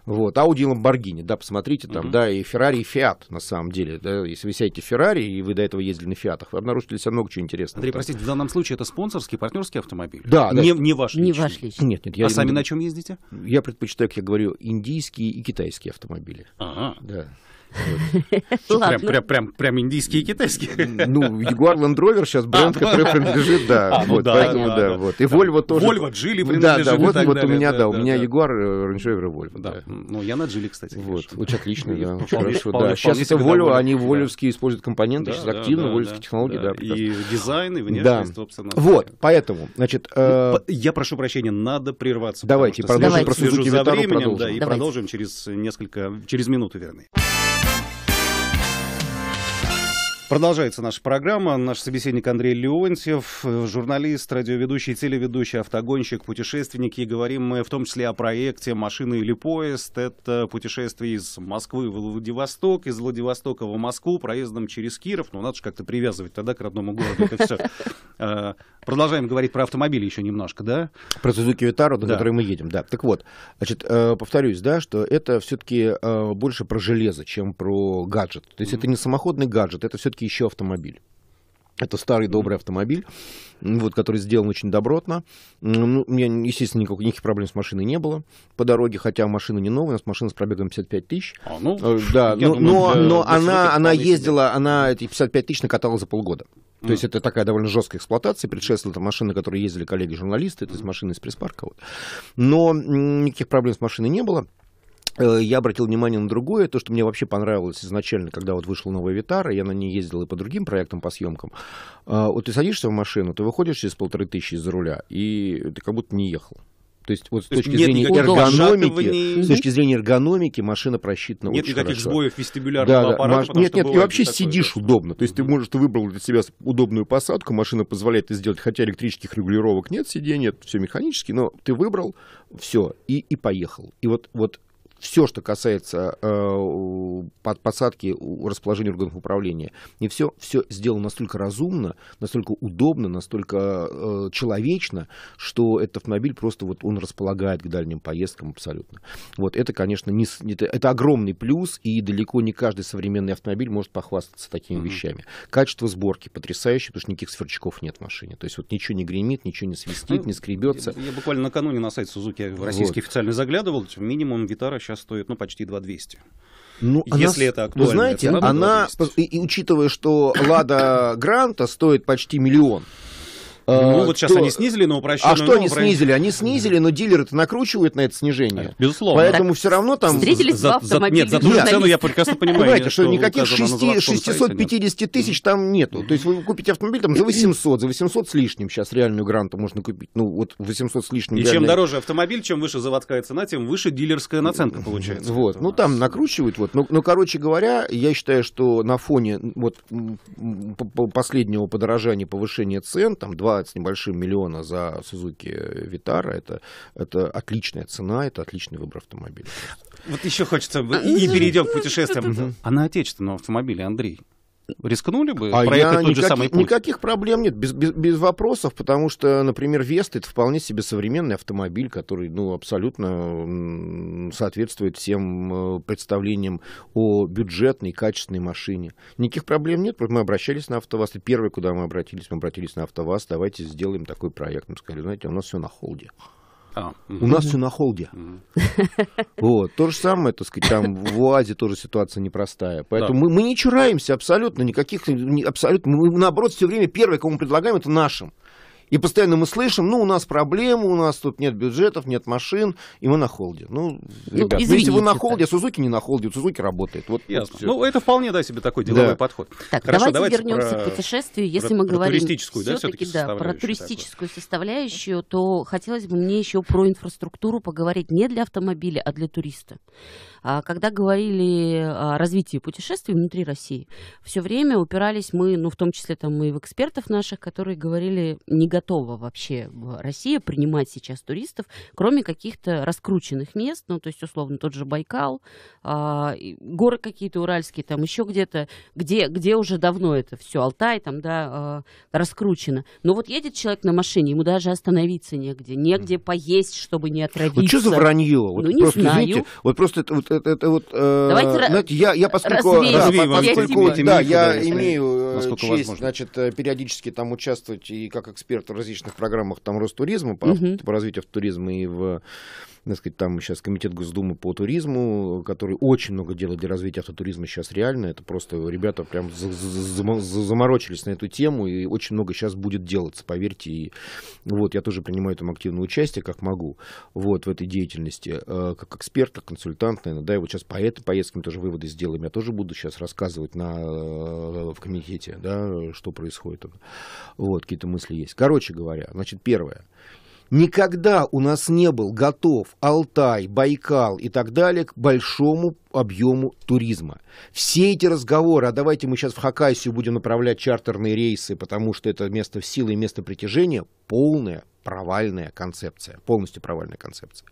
вот, Ауди и Ламборгини, да, посмотрите там, да, и Феррари, и Фиат, на самом деле, да, если вы сядете в Феррари, и вы до этого ездили на Фиатах, вы обнаружите себя много чего интересного. Андрей, простите, в данном случае это спонсорский, партнерский автомобиль? Да. Не, да. не ваш Не личный. ваш личный. Нет, нет. Я, а сами на чем ездите? Я предпочитаю, как я говорю, индийские и китайские автомобили. Ага. Да. Прям, прям, прям, индийские и китайские. Ну, Jaguar Land Rover сейчас бренд, а, который ну, принадлежит, да. <laughs> А, ну вот, поэтому, да, вот. И Volvo тоже. Volvo, джили. принадлежит. Да, да, вот, вот у меня, да, у меня Jaguar, Range Rover и Volvo. Да. Ну, я на джили, кстати. Вот, очень отлично, да, хорошо, Сейчас это Volvo, они волевские используют компоненты, сейчас активно волевские технологии, да. И дизайн, и внешность, собственно. Вот, поэтому, значит... Э, ну, я прошу прощения, надо прерваться. Давайте, продолжим про Сузуки Витару, продолжим. Да, и продолжим через несколько, через минуту, вернее. Продолжается наша программа. Наш собеседник Андрей Леонтьев, журналист, радиоведущий, телеведущий, автогонщик, путешественник. И говорим мы в том числе о проекте «Машина или поезд». Это путешествие из Москвы в Владивосток, из Владивостока в Москву, проездом через Киров. Ну, надо же как-то привязывать тогда к родному городу. Это все. Э, продолжаем говорить про автомобили еще немножко, да? Про Сузуки Витару, до да. которой мы едем, да. Так вот, значит, э, повторюсь, да, что это все-таки э, больше про железо, чем про гаджет. То есть это не самоходный гаджет, это все все-таки еще автомобиль. Это старый добрый автомобиль, вот, который сделан очень добротно. Ну, у меня, естественно, никаких, никаких проблем с машиной не было по дороге, хотя машина не новая, у нас машина с пробегом 55 тысяч. А, ну, э, да, но, думаю, но, для, но для она, она ездила, она эти 55 тысяч накатала за полгода. Mm. То есть это такая довольно жесткая эксплуатация, предшествовала машина которые ездили коллеги-журналисты, то есть машины из пресс-парка. Вот. Но никаких проблем с машиной не было. Э, я обратил внимание на другое, то, что мне вообще понравилось изначально, когда вот вышла новая Витара, я на ней ездил и по другим проектам, по съемкам. А, вот ты садишься в машину, ты выходишь через полторы тысячи из-за руля, и ты как будто не ехал. То есть вот с точки нет зрения эргономики, с точки зрения эргономики машина просчитана нет очень никаких хорошо. сбоев вестибулярного да, аппарата. Маш... Нет, нет, и вообще такое, сидишь да. удобно. То есть mm-hmm. ты, может, ты выбрал для себя удобную посадку, машина позволяет это сделать, хотя электрических регулировок нет, сиденья, все механически, но ты выбрал, все, и, и поехал. И вот, вот все, что касается э, подсадки, расположения органов управления, и все, все сделано настолько разумно, настолько удобно, настолько э, человечно, что этот автомобиль просто вот он располагает к дальним поездкам абсолютно. Вот это, конечно, не, это, это огромный плюс, и далеко не каждый современный автомобиль может похвастаться такими mm-hmm. вещами. Качество сборки потрясающее, потому что никаких сверчков нет в машине. То есть вот ничего не гремит, ничего не свистит, ну, не скребется. Я, я буквально накануне на сайт Сузуки российский вот. официально заглядывал, минимум гитара сейчас сейчас стоит, ну, почти 2200. Ну, если она, это актуально. Ну, знаете, это она, и, и учитывая, что «Лада Гранта» стоит почти миллион, Э, ну, вот сейчас то... они снизили но упрощенную. А что они упрощенную... снизили? Они снизили, но дилеры-то накручивают на это снижение. Э, безусловно. Поэтому так все равно там... Встретились за, за, Нет, за ту же цену я прекрасно понимаю. Понимаете, что, что никаких 6, 650 тысяч там нету. То есть вы купите автомобиль там за 800, за 800 с лишним сейчас реальную гранту можно купить. Ну, вот 800 с лишним. И реальная... чем дороже автомобиль, чем выше заводская цена, тем выше дилерская наценка получается. Вот. Ну, там накручивают. Вот. Но, ну, но, ну, короче говоря, я считаю, что на фоне вот последнего подорожания, повышения цен, там 2 с небольшим миллиона за Сузуки Витара, это, это отличная цена, это отличный выбор автомобиля. Вот еще хочется, а, и ну, перейдем к путешествиям. А на отечественном автомобиле, Андрей, Рискнули бы? А проехать я тот никаких, же самый путь? Никаких проблем нет, без, без, без вопросов, потому что, например, Веста это вполне себе современный автомобиль, который ну, абсолютно соответствует всем э, представлениям о бюджетной, качественной машине. Никаких проблем нет, мы обращались на АвтоВАЗ, и первый, куда мы обратились, мы обратились на АвтоВАЗ, давайте сделаем такой проект. Мы сказали, знаете, у нас все на холде. А, угу. У нас все на холде. Угу. Вот. То же самое, так сказать, там <laughs> в УАЗе тоже ситуация непростая. Поэтому да. мы, мы не чураемся абсолютно никаких, абсолютно, мы наоборот все время первое, кому предлагаем, это нашим. И постоянно мы слышим, ну, у нас проблемы, у нас тут нет бюджетов, нет машин, и мы на холде. Ну, ну ребят, ну, если вы на холде, а Сузуки не на холде, Сузуки работает. Вот, Ясно. Вот ну, это вполне, да, себе такой деловой да. подход. Так, Хорошо, давайте, давайте вернемся про... к путешествию, если про, мы про туристическую, да, все-таки да, Про туристическую такую. составляющую, то хотелось бы мне еще про инфраструктуру поговорить не для автомобиля, а для туриста. А когда говорили о развитии путешествий внутри России, все время упирались мы, ну, в том числе там и в экспертов наших, которые говорили, не готова вообще Россия принимать сейчас туристов, кроме каких-то раскрученных мест, ну, то есть, условно, тот же Байкал, а, горы какие-то уральские, там еще где-то, где, где уже давно это все, Алтай там, да, а, раскручено. Но вот едет человек на машине, ему даже остановиться негде, негде поесть, чтобы не отравиться. Вот что за вранье? Вот ну, не просто, знаю. Извините, вот просто это, вот, это, это вот... Э, Давайте знаете, я, я поскольку... да, поскольку я да, я имею э, насколько честь, значит, э, периодически там участвовать и как эксперт в различных программах там Ростуризма по, угу. по развитию туризма и в так сказать, там сейчас комитет Госдумы по туризму, который очень много делает для развития автотуризма сейчас реально. Это просто ребята прям заморочились на эту тему, и очень много сейчас будет делаться, поверьте. И вот я тоже принимаю там активное участие, как могу, вот в этой деятельности, э, как эксперт, как консультант, наверное, да, и вот сейчас по этой поездке мы тоже выводы сделаем. Я тоже буду сейчас рассказывать на, э, в комитете, да, что происходит. Вот, какие-то мысли есть. Короче говоря, значит, первое. Никогда у нас не был готов Алтай, Байкал и так далее к большому объему туризма. Все эти разговоры, а давайте мы сейчас в Хакасию будем направлять чартерные рейсы, потому что это место силы и место притяжения, полная провальная концепция, полностью провальная концепция.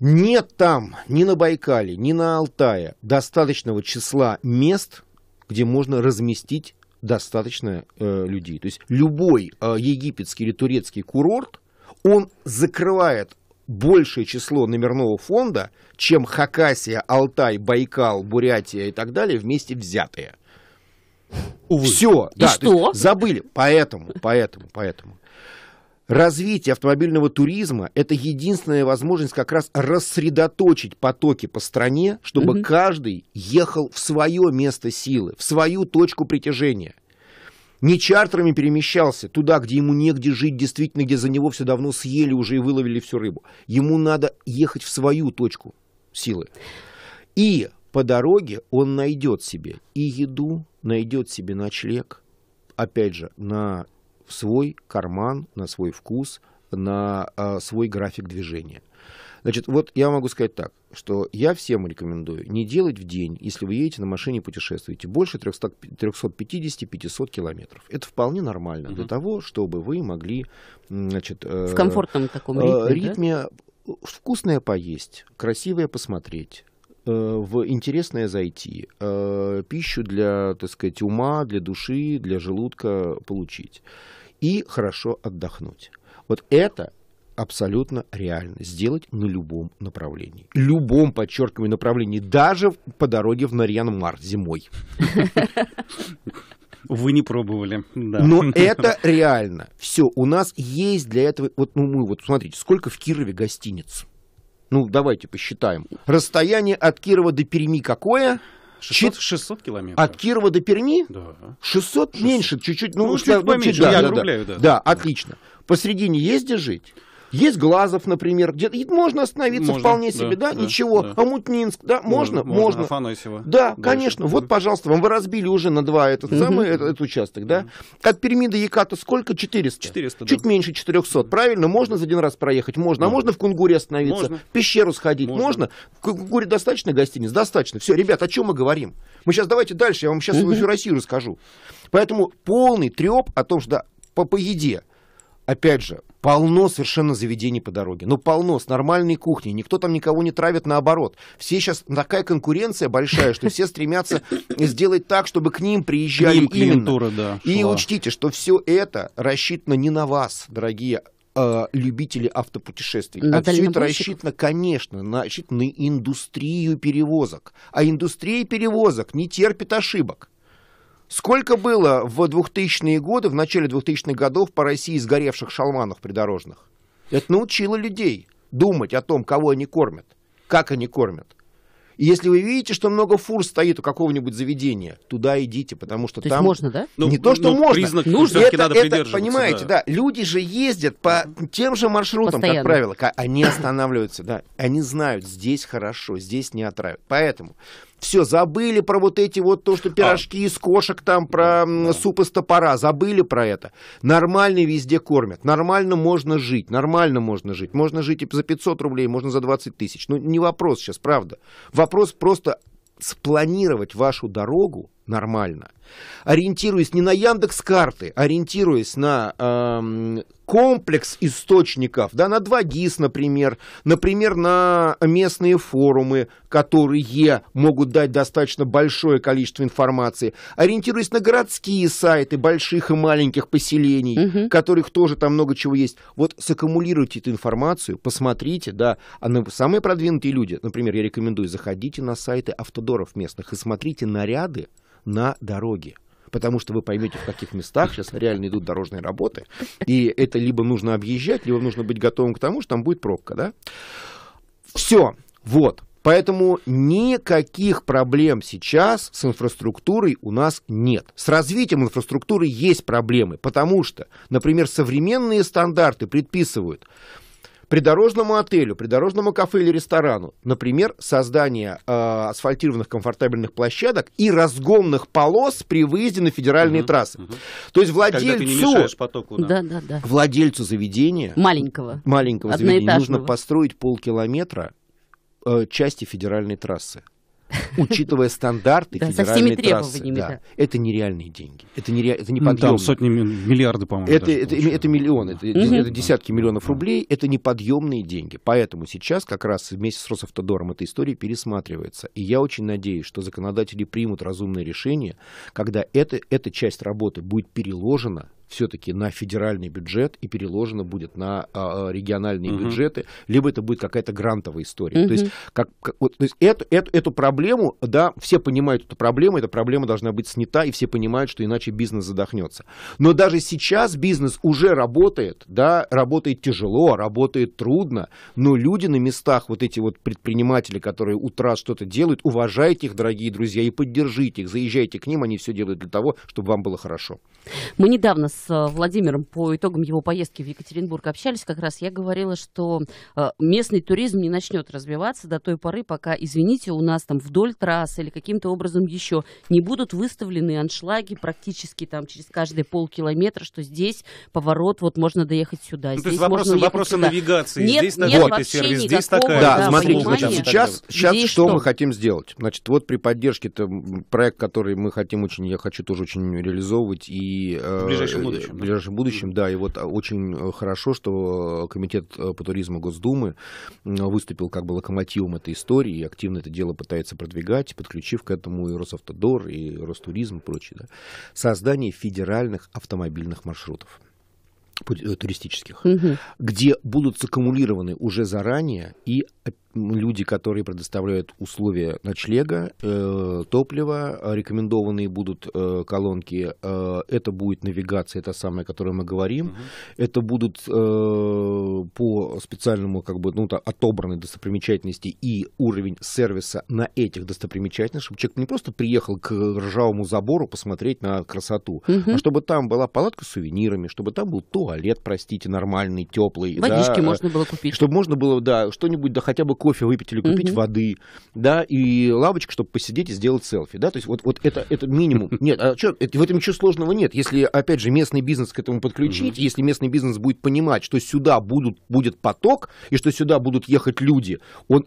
Нет там ни на Байкале, ни на Алтае достаточного числа мест, где можно разместить достаточно э, людей. То есть любой э, египетский или турецкий курорт он закрывает большее число номерного фонда, чем Хакасия, Алтай, Байкал, Бурятия и так далее вместе взятые. Увы. Все, и да, что? забыли. Поэтому, поэтому, поэтому. Развитие автомобильного туризма – это единственная возможность как раз рассредоточить потоки по стране, чтобы угу. каждый ехал в свое место силы, в свою точку притяжения не чартерами перемещался туда, где ему негде жить, действительно, где за него все давно съели уже и выловили всю рыбу. Ему надо ехать в свою точку силы. И по дороге он найдет себе и еду, найдет себе ночлег, опять же, на свой карман, на свой вкус, на э, свой график движения – Значит, вот я могу сказать так, что я всем рекомендую не делать в день, если вы едете на машине и путешествуете, больше 350-500 километров. Это вполне нормально угу. для того, чтобы вы могли... Значит, э, в комфортном э, таком ритме, э, ритме да? Э, вкусное поесть, красивое посмотреть, э, в интересное зайти, пищу для, так сказать, ума, для души, для желудка получить и хорошо отдохнуть. Вот это абсолютно реально сделать на любом направлении. Любом, подчеркиваю, направлении, даже по дороге в Нарьян-Мар зимой. Вы не пробовали. Да. Но это реально. Все, у нас есть для этого... Вот ну, мы вот, смотрите, сколько в Кирове гостиниц? Ну, давайте посчитаем. Расстояние от Кирова до Перми какое? 600, 600 километров. От Кирова до Перми? Да. 600, 600. меньше, чуть-чуть. Ну, ну чуть, ну, чуть поменьше, да, я да, да, да, да, отлично. Посредине езде жить? Есть Глазов, например, где можно остановиться можно, вполне да, себе, да, да ничего. Да. Амутнинск, да, можно, можно. можно. Афанасьева. Да, Дальше. конечно. Вот, пожалуйста, вам вы разбили уже на два этот угу. самый этот, этот участок, да. Угу. От Перми до Яката сколько? 400. 400, Чуть да. меньше 400, правильно? Можно за один раз проехать? Можно. Да. А можно в Кунгуре остановиться? Можно. В пещеру сходить? Можно. можно? В Кунгуре достаточно гостиниц? Достаточно. Все, ребят, о чем мы говорим? Мы сейчас давайте дальше, я вам сейчас угу. всю Россию расскажу. Поэтому полный треп о том, что да, по, по еде. Опять же, Полно совершенно заведений по дороге. Ну, полно, с нормальной кухней. Никто там никого не травит, наоборот. Все сейчас такая конкуренция большая, что все стремятся сделать так, чтобы к ним приезжали к ним именно. Да, И учтите, что все это рассчитано не на вас, дорогие э, любители автопутешествий. На а все это рассчитано, конечно, на, рассчитано на индустрию перевозок. А индустрия перевозок не терпит ошибок. Сколько было в 2000-е годы, в начале 2000-х годов по России сгоревших шалманов придорожных? Это научило людей думать о том, кого они кормят, как они кормят. И если вы видите, что много фур стоит у какого-нибудь заведения, туда идите, потому что то там... можно, да? Ну, не то, что ну, можно. Признак, нужно. Это, надо это, понимаете, да. да. Люди же ездят по тем же маршрутам, Постоянно. как правило. Они останавливаются, да. Они знают, здесь хорошо, здесь не отравят. Поэтому все, забыли про вот эти вот то, что пирожки а. из кошек там, про да. суп из топора, забыли про это. Нормально везде кормят, нормально можно жить, нормально можно жить. Можно жить и за 500 рублей, можно за 20 тысяч. Ну, не вопрос сейчас, правда. Вопрос просто спланировать вашу дорогу нормально – ориентируясь не на Яндекс карты, ориентируясь на э, комплекс источников, да, на 2GIS, например, например, на местные форумы, которые могут дать достаточно большое количество информации, ориентируясь на городские сайты больших и маленьких поселений, угу. которых тоже там много чего есть. Вот саккумулируйте эту информацию, посмотрите, да, а на самые продвинутые люди, например, я рекомендую, заходите на сайты автодоров местных и смотрите наряды, на дороге потому что вы поймете, в каких местах сейчас реально идут дорожные работы. И это либо нужно объезжать, либо нужно быть готовым к тому, что там будет пробка, да? Все, вот. Поэтому никаких проблем сейчас с инфраструктурой у нас нет. С развитием инфраструктуры есть проблемы, потому что, например, современные стандарты предписывают придорожному отелю, придорожному кафе или ресторану, например, создание э, асфальтированных комфортабельных площадок и разгонных полос при выезде на федеральные угу, трассы. Угу. То есть владельцу, потоку, да. Да, да, да. владельцу заведения маленького, маленького заведения нужно построить полкилометра э, части федеральной трассы. <laughs> учитывая стандарты да, со всеми трассы. Да. да. Это нереальные деньги. Это, нере... это не Ну, там сотни миллиарды, по-моему. Это, это, это, это миллионы, это, угу. это десятки миллионов рублей. Это неподъемные деньги. Поэтому сейчас как раз вместе с Росавтодором эта история пересматривается. И я очень надеюсь, что законодатели примут разумное решение, когда это, эта часть работы будет переложена все-таки на федеральный бюджет и переложено будет на а, а региональные Uh -huh. бюджеты, либо это будет какая-то грантовая история. Uh -huh. То есть, как, как, вот, то есть эту, эту, эту проблему, да, все понимают эту проблему, эта проблема должна быть снята, и все понимают, что иначе бизнес задохнется. Но даже сейчас бизнес уже работает, да, работает тяжело, работает трудно, но люди на местах, вот эти вот предприниматели, которые утра что-то делают, уважайте их, дорогие друзья, и поддержите их, заезжайте к ним, они все делают для того, чтобы вам было хорошо. Мы недавно с э, Владимиром по итогам его поездки в Екатеринбург общались, как раз я говорила, что э, местный туризм не начнет развиваться до той поры, пока, извините, у нас там вдоль трассы или каким-то образом еще не будут выставлены аншлаги практически там через каждые полкилометра, что здесь поворот, вот можно доехать сюда. Ну, здесь то есть вопросы, вопросы сюда. навигации. Нет, здесь нет вообще сервис, никакого, здесь такая. Да, да смотрите, значит, сейчас, сейчас здесь что, мы хотим сделать? Значит, вот при поддержке, это проект, который мы хотим очень, я хочу тоже очень реализовывать и... Э, в ближайшем Э, будущем. В ближайшем да? будущем, да. И вот э, очень э, хорошо, что Комитет по туризму Госдумы выступил как бы локомотивом этой истории и активно это дело пытается продвигать, подключив к этому и Росавтодор, и Ростуризм и прочее. Да. Создание федеральных автомобильных маршрутов туристических, угу. где будут саккумулированы уже заранее и люди, которые предоставляют условия ночлега, э, топлива, а, рекомендованные будут э, колонки, э, это будет навигация, это самое, о которой мы говорим, угу. это будут э, по специальному как бы ну, отобранной достопримечательности и уровень сервиса на этих достопримечательностях, чтобы человек не просто приехал к ржавому забору посмотреть на красоту, угу. а чтобы там была палатка с сувенирами, чтобы там был туалет, простите, нормальный, теплый. Водички да, можно было купить. Чтобы можно было, да, что-нибудь, да хотя бы кофе выпить или купить угу. воды, да, и лавочка, чтобы посидеть и сделать селфи, да, то есть вот, вот это, это минимум. <laughs> Нет, а что, это, в этом ничего сложного нет, если, опять же, местный бизнес к этому подключить, угу. если местный бизнес будет понимать, что сюда будут, будет поток, и что сюда будут ехать люди, он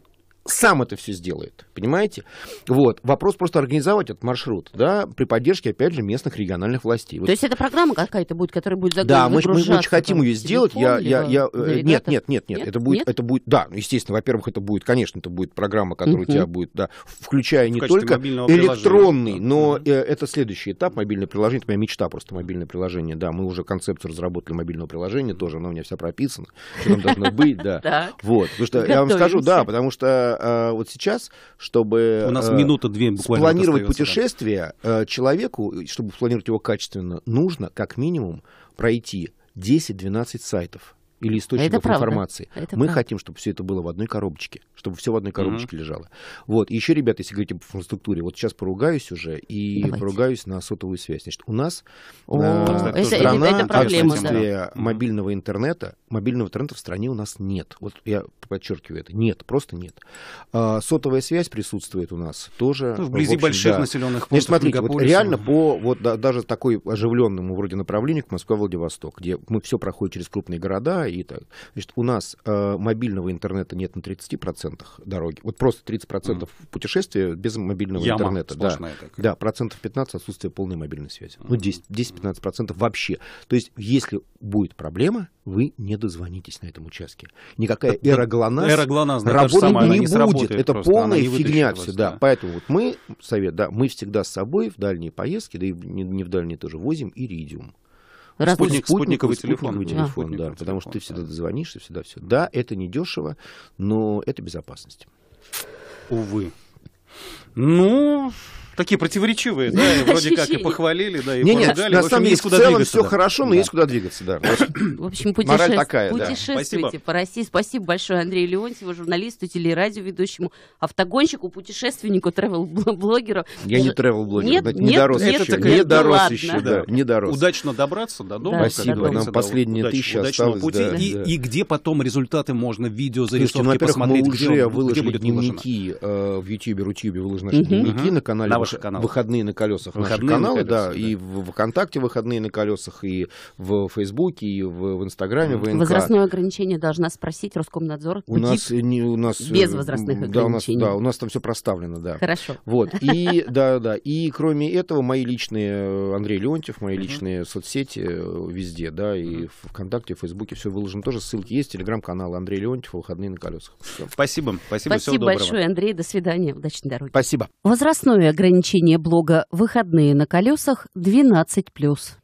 сам это все сделает, понимаете? Вот. Вопрос просто организовать этот маршрут, да, при поддержке, опять же, местных региональных властей. То вот. есть это программа какая-то будет, которая будет загружаться? Да, мы, мы, очень хотим ее сделать. Я, я, я, э, нет, нет, нет, нет, это будет, нет? это будет, да, естественно, во-первых, это будет, конечно, это будет программа, которая угу. у тебя будет, да, включая в не только электронный, но угу. это следующий этап, мобильное приложение, это моя мечта просто, мобильное приложение, да, мы уже концепцию разработали мобильного приложения тоже, она у меня вся прописана, что там должно быть, <laughs> да, вот, потому что я вам скажу, да, потому что Э, вот сейчас, чтобы... У нас э, минута-две буквально Спланировать путешествие да. Э, человеку, чтобы планировать его качественно, нужно как минимум пройти 10-12 сайтов или источников это информации. Это мы правда. хотим, чтобы все это было в одной коробочке, чтобы все в одной коробочке mm лежало. Вот. И еще, ребята, если говорить об инфраструктуре, вот сейчас поругаюсь уже и Давайте. поругаюсь на сотовую связь. Значит, у нас О, э, это, страна это, это проблема, отсутствие да. мобильного интернета, мобильного интернета в стране у нас нет. Вот я подчеркиваю это, нет, просто нет. А, сотовая связь присутствует у нас тоже. Ну, вблизи общем, больших да. населенных пунктов. Значит, смотрите, вот реально по вот да, даже такой оживленному вроде направлению, как Москва-Владивосток, где мы все проходит через крупные города, и так. Значит, у нас э, мобильного интернета нет на 30% дороги. Вот просто 30% mm. путешествия без мобильного Яма интернета. Да, да, процентов 15 отсутствие полной мобильной связи. Mm. Ну, 10-15% вообще. То есть, если будет проблема, вы не дозвонитесь на этом участке. Никакая э, э, эра ГЛОНАСС, эра ГЛОНАСС да, работать самое, не, не будет. Это просто, полная фигня вас, всегда. Да. Поэтому вот мы, совет, да, мы всегда с собой в дальние поездки, да и не, не в дальние тоже возим иридиум разные Спутник, спутниковый, телефон. Спутниковый телефон, а. да, телефон, потому что ты всегда звонишь, и всегда все. Да, это недешево, но это безопасность. Увы. Ну, такие противоречивые, да, вроде как и похвалили, да, и не, поругали. Нет, на самом деле, в целом все да. хорошо, но да. есть куда двигаться, да. В общем, путеше... Мораль такая, путешествуйте да. Спасибо. по России. Спасибо большое Андрею Леонтьеву, журналисту, телерадиоведущему, автогонщику, путешественнику, тревел-блогеру. Я не тревел-блогер, нет, не дорос еще. не дорос ну еще, да. Не дорос. Удачно добраться до дома. Спасибо, нам последние тысячи осталось. и, где потом результаты можно видео зарисовки Слушайте, ну, посмотреть? мы уже где, выложили где будет дневники э, в YouTube, Рутюбе выложили наши дневники на канале наши каналы. Выходные на колесах выходные наши каналы, на колесах, да, да, и в ВКонтакте выходные на колесах, и в Фейсбуке, и в, в Инстаграме, в ВНК. Возрастное ограничение должна спросить Роскомнадзор. У нас, не, у нас э, без возрастных ограничений. Да, у нас, да, у нас там все проставлено, да. Хорошо. Вот, и, <laughs> да, да, и кроме этого, мои личные, э, Андрей Леонтьев, мои личные соцсети э, везде, да, и в ВКонтакте, в Фейсбуке все выложено тоже, ссылки есть, телеграм-канал Андрей Леонтьев, выходные на колесах. Спасибо, спасибо, Спасибо большое, Андрей, до свидания, удачной дороги. Спасибо. Возрастное ограничение ограничение блога «Выходные на колесах» 12+.